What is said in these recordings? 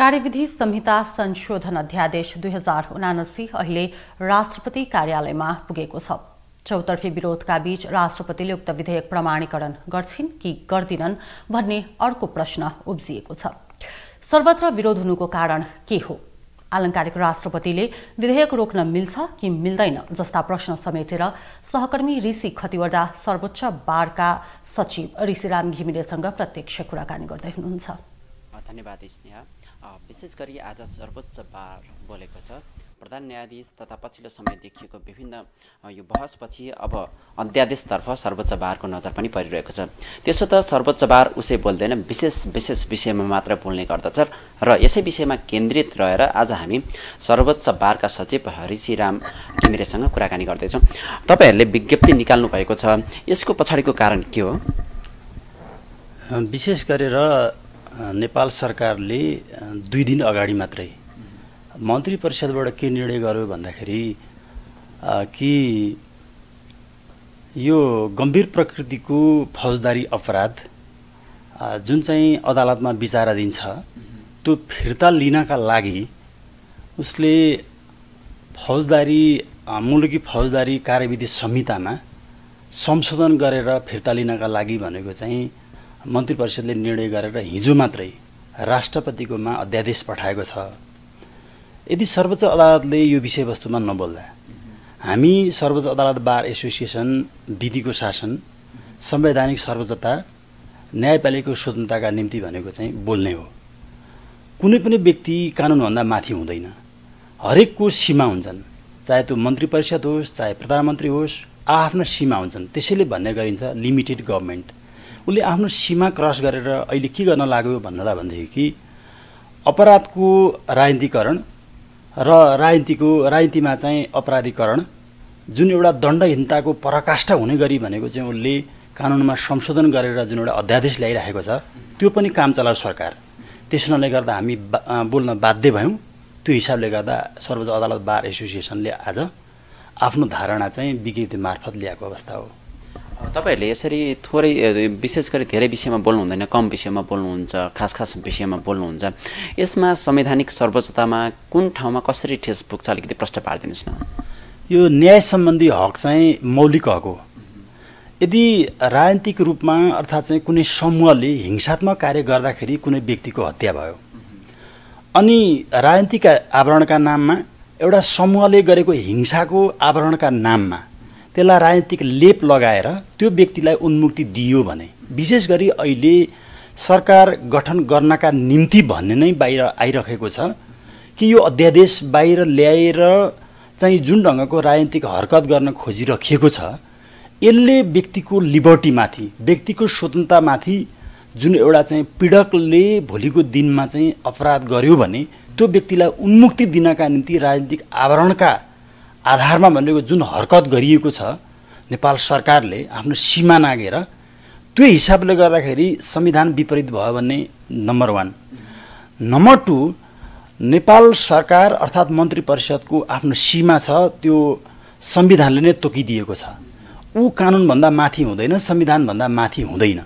कार्यविधि संहिता संशोधन अध्यादेश दुई हजार उनासी अहिले राष्ट्रपति कार्यालयमा पुगेको छ चौतर्फी विरोधका बीच राष्ट्रपतिले उक्त विधेयक प्रमाणीकरण गर्छिन् कि गर्दिनन् भन्ने अर्को प्रश्न उब्जिएको छ सर्वत्र विरोध हुनुको कारण के हो आलङ्कारिक राष्ट्रपतिले विधेयक रोक्न मिल्छ कि मिल्दैन जस्ता प्रश्न समेटेर सहकर्मी ऋषि खतिवडा सर्वोच्च बारका सचिव ऋषिराम घिमिरेसँग प्रत्यक्ष कुराकानी गर्दै हुनुहुन्छ धन्यवाद विशेष गरी आज सर्वोच्च बार बोलेको छ प्रधान न्यायाधीश तथा पछिल्लो समय देखिएको विभिन्न यो बहसपछि अब अध्यादेशतर्फ सर्वोच्च बारको नजर पनि परिरहेको छ त्यसो त सर्वोच्च बार उसै बोल्दैन विशेष विशेष विषयमा मात्र बोल्ने गर्दछ र यसै विषयमा केन्द्रित रहेर आज हामी सर्वोच्च बारका सचिव ऋषिराम घिमिरेसँग कुराकानी गर्दैछौँ तपाईँहरूले विज्ञप्ति निकाल्नु भएको छ यसको पछाडिको कारण के हो विशेष गरेर नेपाल सरकारले दुई दिन अगाडि मात्रै मन्त्री परिषदबाट के निर्णय गर्यो भन्दाखेरि कि यो गम्भीर प्रकृतिको फौजदारी अपराध जुन चाहिँ अदालतमा विचाराधीन छ त्यो फिर्ता लिनका लागि उसले फौजदारी मुलुकी फौजदारी कार्यविधि संहितामा संशोधन गरेर फिर्ता लिनका लागि भनेको चाहिँ मन्त्री परिषदले निर्णय गरेर हिजो मात्रै राष्ट्रपतिकोमा अध्यादेश पठाएको छ यदि सर्वोच्च अदालतले यो विषयवस्तुमा नबोल्दा हामी सर्वोच्च अदालत बार एसोसिएसन विधिको शासन संवैधानिक सर्वोच्चता न्यायपालिकाको स्वतन्त्रताका निम्ति भनेको चाहिँ बोल्ने हो कुनै पनि व्यक्ति कानुनभन्दा माथि हुँदैन हरेकको सीमा हुन्छन् चाहे त्यो मन्त्री परिषद होस् चाहे प्रधानमन्त्री होस् आआफ्ना सीमा हुन्छन् त्यसैले भन्ने गरिन्छ लिमिटेड गभर्मेन्ट उसले आफ्नो सीमा क्रस गरेर अहिले के गर्न लाग्यो भन्दा भनेदेखि कि अपराधको राजनीतिकरण र राजनीतिको राजनीतिमा चाहिँ अपराधीकरण जुन एउटा दण्डहीनताको पराकाष्ठा हुने गरी भनेको चाहिँ उसले कानुनमा संशोधन गरेर जुन एउटा अध्यादेश ल्याइराखेको छ त्यो पनि काम चलायो सरकार त्यस हुनाले गर्दा हामी बोल्न बाध्य भयौँ त्यो हिसाबले गर्दा सर्वोच्च अदालत बार एसोसिएसनले आज आफ्नो धारणा चाहिँ विज्ञप्ति मार्फत ल्याएको अवस्था हो तपाईँहरूले यसरी थोरै विशेष गरी धेरै विषयमा बोल्नु हुँदैन कम विषयमा बोल्नुहुन्छ खास खास विषयमा बोल्नुहुन्छ यसमा संवैधानिक सर्वोच्चतामा कुन ठाउँमा कसरी ठेस पुग्छ अलिकति प्रश्न पारिदिनुहोस् न यो न्याय सम्बन्धी हक चाहिँ मौलिक हक हो यदि राजनीतिक रूपमा अर्थात् चाहिँ कुनै समूहले हिंसात्मक कार्य गर्दाखेरि कुनै व्यक्तिको हत्या भयो अनि राजनीतिक आवरणका नाममा एउटा समूहले गरेको हिंसाको आवरणका नाममा त्यसलाई राजनीतिक लेप लगाएर त्यो व्यक्तिलाई उन्मुक्ति दियो भने विशेष गरी अहिले सरकार गठन गर्नका निम्ति भन्ने नै बाहिर आइरहेको छ कि यो अध्यादेश बाहिर ल्याएर चाहिँ जुन ढङ्गको राजनीतिक हरकत गर्न खोजिराखिएको छ यसले व्यक्तिको लिबर्टीमाथि व्यक्तिको स्वतन्त्रतामाथि जुन एउटा चाहिँ पीडकले भोलिको दिनमा चाहिँ अपराध गर्यो भने त्यो व्यक्तिलाई उन्मुक्ति दिनका निम्ति राजनीतिक आवरणका आधारमा भनेको जुन हरकत गरिएको छ नेपाल सरकारले आफ्नो सीमा नागेर त्यो हिसाबले गर्दाखेरि संविधान विपरीत भयो भन्ने number one number two Nepal सरकार अर्थात् मन्त्री परिषदको आफ्नो सीमा छ त्यो संविधानले नै तोकिदिएको छ ऊ कानुनभन्दा माथि हुँदैन संविधानभन्दा माथि हुँदैन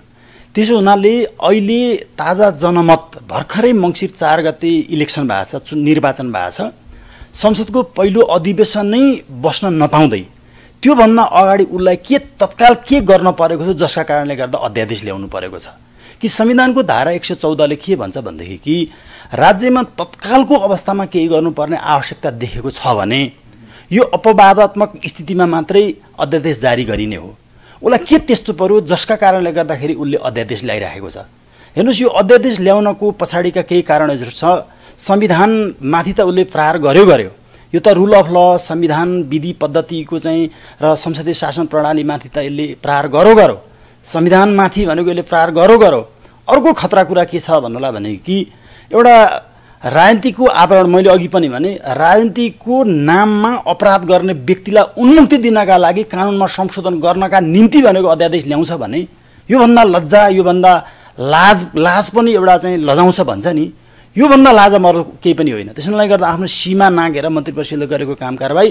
त्यसो हुनाले अहिले ताजा जनमत भर्खरै मङ्सिर चार गते इलेक्सन भएको छ निर्वाचन भएको छ संसदको पहिलो अधिवेशन नै बस्न नपाउँदै त्योभन्दा अगाडि उसलाई के तत्काल के गर्न परेको थियो जसका कारणले गर्दा अध्यादेश ल्याउनु परेको छ कि संविधानको धारा एक सय चौधले के भन्छ भनेदेखि कि राज्यमा तत्कालको अवस्थामा केही गर्नुपर्ने आवश्यकता देखेको छ भने यो अपवादात्मक स्थितिमा मात्रै अध्यादेश जारी गरिने हो उसलाई के त्यस्तो पऱ्यो जसका कारणले गर्दाखेरि उसले अध्यादेश ल्याइराखेको छ हेर्नुहोस् यो अध्यादेश ल्याउनको पछाडिका केही कारणहरू छ संविधानमाथि त उसले प्रहार गर्यो गर्यो यो त रुल अफ ल संविधान विधि पद्धतिको चाहिँ र संसदीय शासन प्रणालीमाथि त यसले प्रहार गरो गरो संविधानमाथि भनेको यसले प्रहार गरो गरो अर्को खतरा कुरा के छ भन्नुहोला भने कि एउटा राजनीतिको आवरण मैले अघि पनि भने राजनीतिको नाममा अपराध गर्ने व्यक्तिलाई उन्मुक्ति दिनका लागि कानुनमा संशोधन गर्नका निम्ति भनेको अध्यादेश ल्याउँछ भने योभन्दा लज्जा योभन्दा लाज लाज पनि एउटा चाहिँ लजाउँछ भन्छ नि योभन्दा लाज मर केही पनि होइन त्यसैले गर्दा आफ्नो सीमा नागेर मन्त्री परिषदले गरेको काम कारवाही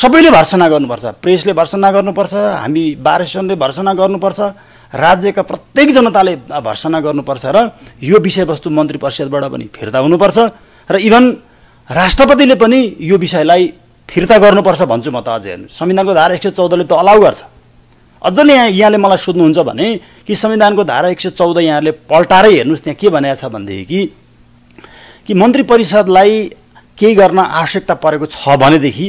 सबैले भर्सना गर्नुपर्छ प्रेसले भर्सना गर्नुपर्छ हामी बारेसनले भर्सना गर्नुपर्छ राज्यका प्रत्येक जनताले भर्सना गर्नुपर्छ र यो विषयवस्तु मन्त्री परिषदबाट पनि फिर्ता हुनुपर्छ र इभन राष्ट्रपतिले पनि यो विषयलाई फिर्ता गर्नुपर्छ भन्छु म त अझै हेर्नु संविधानको धारा एक सय चौधले त अलाउ गर्छ अझ नै यहाँ यहाँले मलाई सोध्नुहुन्छ भने कि संविधानको धारा एक सय चौध यहाँहरूले पल्टाएरै हेर्नुहोस् त्यहाँ के भनेको छ भनेदेखि कि मन्त्री परिषदलाई केही गर्न आवश्यकता परेको छ भनेदेखि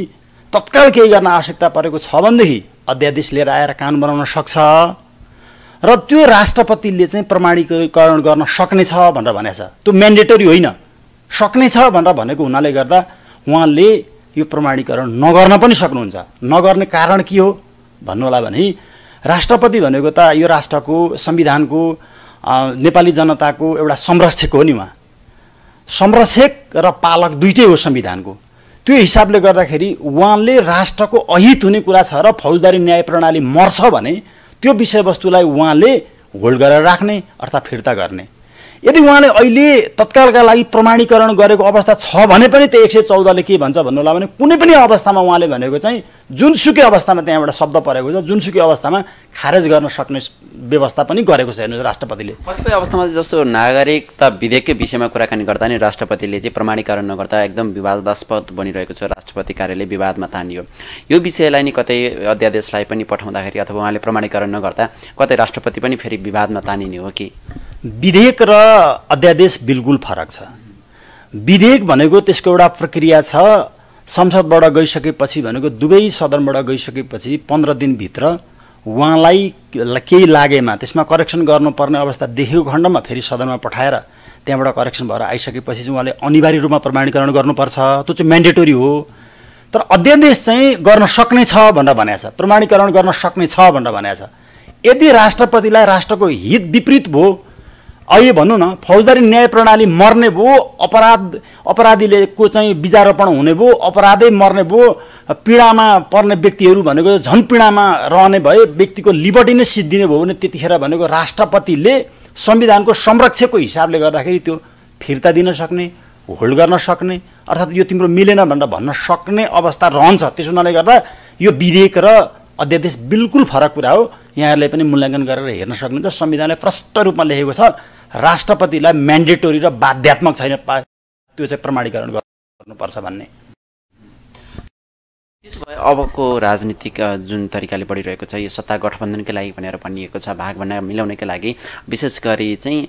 तत्काल केही गर्न आवश्यकता परेको छ भनेदेखि अध्यादेश लिएर आएर कानुन बनाउन सक्छ र त्यो राष्ट्रपतिले चाहिँ प्रमाणीकरण गर्न सक्नेछ भनेर भनेछ त्यो म्यान्डेटरी होइन सक्नेछ भनेर भनेको हुनाले गर्दा उहाँले यो प्रमाणीकरण नगर्न पनि सक्नुहुन्छ नगर्ने कारण के हो भन्नुहोला भने राष्ट्रपति भनेको त यो राष्ट्रको संविधानको नेपाली जनताको एउटा संरक्षक हो नि उहाँ संरक्षक र पालक दुइटै हो संविधानको त्यो हिसाबले गर्दाखेरि उहाँले राष्ट्रको अहित हुने कुरा छ र फौजदारी न्याय प्रणाली मर्छ भने त्यो विषयवस्तुलाई उहाँले होल्ड गरेर राख्ने अर्थात् फिर्ता गर्ने यदि उहाँले अहिले तत्कालका लागि प्रमाणीकरण गरेको अवस्था छ भने पनि त्यो एक सय चौधले के भन्छ भन्नुहोला भने कुनै पनि अवस्थामा उहाँले भनेको चाहिँ जुनसुकै अवस्थामा त्यहाँ एउटा शब्द परेको छ जुनसुकै अवस्थामा खारेज गर्न सक्ने व्यवस्था पनि गरेको छ हेर्नुहोस् राष्ट्रपतिले कतिपय अवस्थामा जस्तो नागरिकता विधेयककै विषयमा कुराकानी गर्दा नै राष्ट्रपतिले चाहिँ प्रमाणीकरण नगर्दा एकदम विवादास्पद बनिरहेको छ राष्ट्रपति कार्यालय विवादमा तानियो यो विषयलाई नि कतै अध्यादेशलाई पनि पठाउँदाखेरि अथवा उहाँले प्रमाणीकरण नगर्दा कतै राष्ट्रपति पनि फेरि विवादमा तानिने हो कि विधेयक र अध्यादेश बिल्कुल फरक छ विधेयक भनेको त्यसको एउटा प्रक्रिया छ संसदबाट गइसकेपछि भनेको दुवै सदनबाट गइसकेपछि पन्ध्र दिनभित्र उहाँलाई केही लागेमा त्यसमा करेक्सन गर्नुपर्ने अवस्था देखेको खण्डमा फेरि सदनमा पठाएर त्यहाँबाट करेक्सन भएर आइसकेपछि चाहिँ उहाँले अनिवार्य रूपमा प्रमाणीकरण गर्नुपर्छ त्यो चाहिँ म्यान्डेटोरी हो तर अध्यादेश चाहिँ गर्न सक्ने छ भनेर भनेको छ प्रमाणीकरण गर्न सक्ने छ भनेर भनेको छ यदि राष्ट्रपतिलाई राष्ट्रको हित विपरीत भयो अहिले भनौँ न फौजदारी न्याय प्रणाली मर्ने भयो अपराध अपराधीले को चाहिँ विचारोपण हुने भयो अपराधै मर्ने भयो पीडामा पर्ने व्यक्तिहरू भनेको झन् पीडामा रहने भए व्यक्तिको लिबर्टी नै सिद्धिने भयो भने त्यतिखेर भनेको राष्ट्रपतिले संविधानको संरक्षकको हिसाबले गर्दाखेरि त्यो फिर्ता दिन सक्ने होल्ड गर्न सक्ने अर्थात् यो तिम्रो मिलेन भनेर भन्न सक्ने अवस्था रहन्छ त्यसो हुनाले गर्दा यो विधेयक र अध्यादेश बिल्कुल फरक कुरा हो यहाँहरूले पनि मूल्याङ्कन गरेर हेर्न सक्नुहुन्छ संविधानले प्रष्ट रूपमा लेखेको छ राष्ट्रपतिलाई म्यान्डेटोरी र बाध्यात्मक छैन पा त्यो चाहिँ प्रमाणीकरण गर्नुपर्छ भन्ने त्यसो भए अबको राजनीतिक जुन तरिकाले बढिरहेको छ यो सत्ता गठबन्धनकै लागि भनेर भनिएको छ भाग भन्न मिलाउनकै लागि विशेष गरी चाहिँ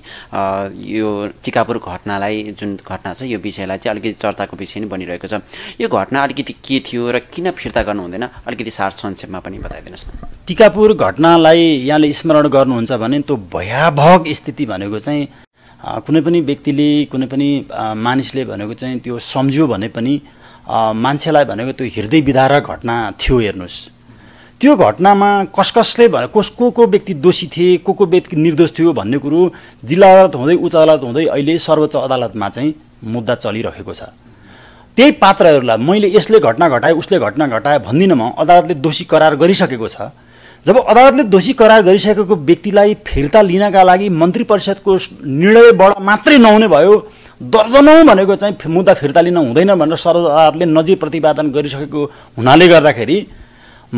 यो टिकापुर घटनालाई जुन घटना छ यो विषयलाई चाहिँ अलिकति चर्चाको विषय नै बनिरहेको छ यो घटना अलिकति के थियो र किन फिर्ता गर्नु हुँदैन अलिकति सार संक्षेपमा पनि बताइदिनुहोस् न टिकापुर घटनालाई यहाँले स्मरण गर्नुहुन्छ भने त्यो भयावहक स्थिति भनेको चाहिँ कुनै पनि व्यक्तिले कुनै पनि मानिसले भनेको चाहिँ त्यो सम्झ्यो भने पनि मान्छेलाई भनेको त्यो हृदय विधारक घटना थियो हेर्नुहोस् त्यो घटनामा कस कसले भयो कस को को व्यक्ति दोषी थिए को को व्यक्ति निर्दोष थियो भन्ने कुरो जिल्ला अदालत हुँदै उच्च अदालत हुँदै अहिले सर्वोच्च अदालतमा चाहिँ मुद्दा चलिरहेको छ त्यही पात्रहरूलाई मैले यसले घटना घटाएँ उसले घटना घटाएँ भन्दिनँ म अदालतले दोषी करार गरिसकेको छ जब अदालतले दोषी करार गरिसकेको व्यक्तिलाई फिर्ता लिनका लागि मन्त्री परिषदको निर्णयबाट मात्रै नहुने भयो दर्जनौँ भनेको चाहिँ मुद्दा फिर्ता लिन हुँदैन भनेर सर्व अदालतले नजिर प्रतिपादन गरिसकेको हुनाले गर्दाखेरि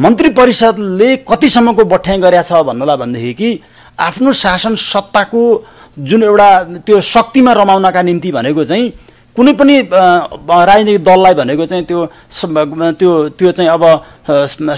मन्त्री परिषदले कतिसम्मको बठ्याङ गरेका छ भन्नुलाई भनेदेखि कि आफ्नो शासन सत्ताको जुन एउटा त्यो शक्तिमा रमाउनका निम्ति भनेको चाहिँ कुनै पनि राजनीतिक दललाई भनेको चाहिँ त्यो त्यो त्यो चाहिँ अब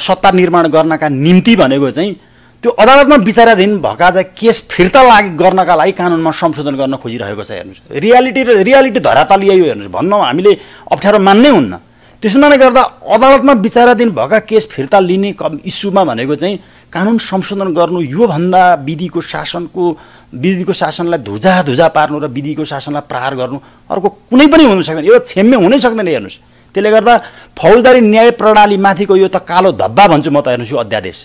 सत्ता निर्माण गर्नका निम्ति भनेको चाहिँ त्यो अदालतमा विचाराधीन भएका चाहिँ केस फिर्ता लाग गर्नका लागि कानुनमा संशोधन गर्न खोजिरहेको छ हेर्नुहोस् रियालिटी र रियालिटी धराताल यही हो हेर्नुहोस् भन्न हामीले अप्ठ्यारो मान्नै हुन्न त्यसो हुनाले गर्दा अदालतमा विचाराधीन भएका केस फिर्ता लिने इस्युमा भनेको चाहिँ कानुन संशोधन गर्नु योभन्दा विधिको शासनको विधिको शासनलाई धुजा धुजा पार्नु र विधिको शासनलाई प्रहार गर्नु अर्को कुनै पनि हुन सक्दैन यो क्षम्य हुनै सक्दैन हेर्नुहोस् त्यसले गर्दा फौजदारी न्याय प्रणालीमाथिको यो त कालो धब्बा भन्छु म त हेर्नुहोस् यो अध्यादेश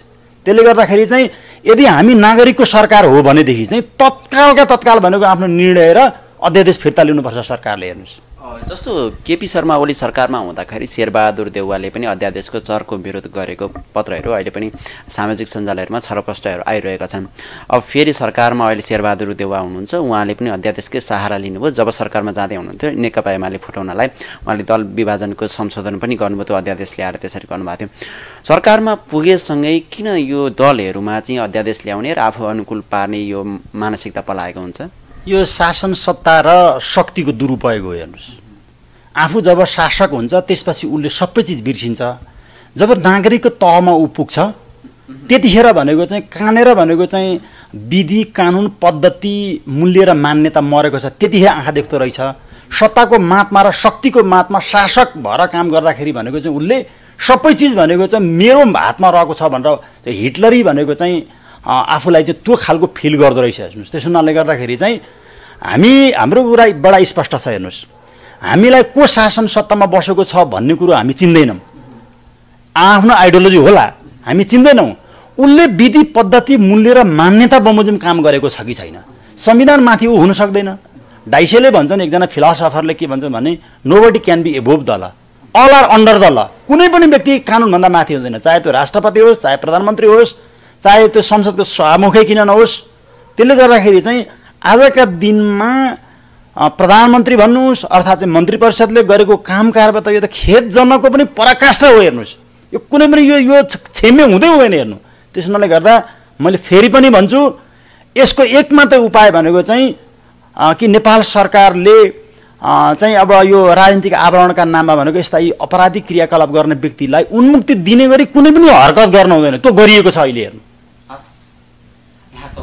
त्यसले गर्दाखेरि चाहिँ यदि हामी नागरिकको सरकार हो भनेदेखि चाहिँ तत्कालका तत्काल भनेको आफ्नो निर्णय र अध्यादेश फिर्ता लिनुपर्छ सरकारले हेर्नुहोस् जस्तो केपी शर्मा ओली सरकारमा हुँदाखेरि शेरबहादुर देउवाले पनि अध्यादेशको चरको विरोध गरेको पत्रहरू अहिले पनि सामाजिक सञ्जालहरूमा छरपष्टहरू आइरहेका छन् अब फेरि सरकारमा अहिले शेरबहादुर देउवा हुनुहुन्छ उहाँले पनि अध्यादेशकै सहारा लिनुभयो जब सरकारमा जाँदै हुनुहुन्थ्यो नेकपा एमाले फुटाउनलाई उहाँले दल विभाजनको संशोधन पनि गर्नुभयो त्यो अध्यादेश ल्याएर त्यसरी गर्नुभएको थियो सरकारमा पुगेसँगै किन यो दलहरूमा चाहिँ अध्यादेश ल्याउने र आफू अनुकूल पार्ने यो मानसिकता पलाएको हुन्छ यो शासन सत्ता र शक्तिको दुरुपयोग हो हेर्नुहोस् आफू जब शासक हुन्छ त्यसपछि उसले सबै चिज बिर्सिन्छ जब नागरिकको तहमा ऊ पुग्छ त्यतिखेर भनेको चाहिँ कानेर भनेको चाहिँ विधि कानुन पद्धति मूल्य र मान्यता मरेको छ त्यतिखेर आँखा देख्दो रहेछ सत्ताको मातमा र शक्तिको मातमा शासक भएर काम गर्दाखेरि भनेको चाहिँ उसले सबै चिज भनेको चाहिँ मेरो हातमा रहेको छ भनेर हिटलरी भनेको चाहिँ आफूलाई चाहिँ त्यो खालको फिल गर्दो रहेछ हेर्नुहोस् त्यस हुनाले गर्दाखेरि चाहिँ हामी हाम्रो कुरा बडा स्पष्ट छ हेर्नुहोस् हामीलाई को शासन सत्तामा बसेको छ भन्ने कुरो हामी चिन्दैनौँ आफ्नो आइडियोलोजी होला हामी चिन्दैनौँ उसले विधि पद्धति मूल्य र मान्यता बमोजिम काम गरेको छ कि छैन संविधानमाथि ऊ हुन सक्दैन डाइसेले भन्छन् एकजना फिलोसफरले के भन्छन् भने nobody can be above the law all are under the law कुनै पनि व्यक्ति कानुनभन्दा माथि हुँदैन चाहे त्यो राष्ट्रपति होस् चाहे प्रधानमन्त्री होस् चाहे त्यो संसदको सभामुखै किन नहोस् त्यसले गर्दाखेरि चाहिँ आजका दिनमा प्रधानमन्त्री भन्नुहोस् अर्थात् चाहिँ मन्त्री परिषदले गरेको कारबाट यो त खेत जन्मको पनि पराकाष्ठ हो हेर्नुहोस् यो कुनै पनि यो यो क्षम्य हुँदै हुँदैन हेर्नु त्यस हुनाले गर्दा मैले फेरि पनि भन्छु यसको एक एकमात्र उपाय भनेको चाहिँ कि नेपाल सरकारले चाहिँ अब यो राजनीतिक आवरणका नाममा भनेको यस्ता यी अपराधिक क्रियाकलाप गर्ने व्यक्तिलाई उन्मुक्ति दिने गरी कुनै पनि हरकत गर्न हुँदैन त्यो गरिएको छ अहिले हेर्नु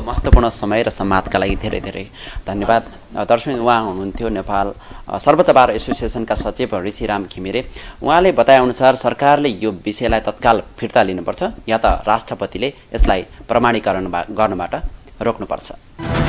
महत्त्वपूर्ण समय र संवादका लागि धेरै धेरै धन्यवाद दर्शक उहाँ हुनुहुन्थ्यो नेपाल सर्वोच्च बार एसोसिएसनका सचिव ऋषिराम घिमिरे उहाँले बताएअनुसार सरकारले यो विषयलाई तत्काल फिर्ता लिनुपर्छ या त राष्ट्रपतिले यसलाई प्रमाणीकरण गर्नबाट रोक्नुपर्छ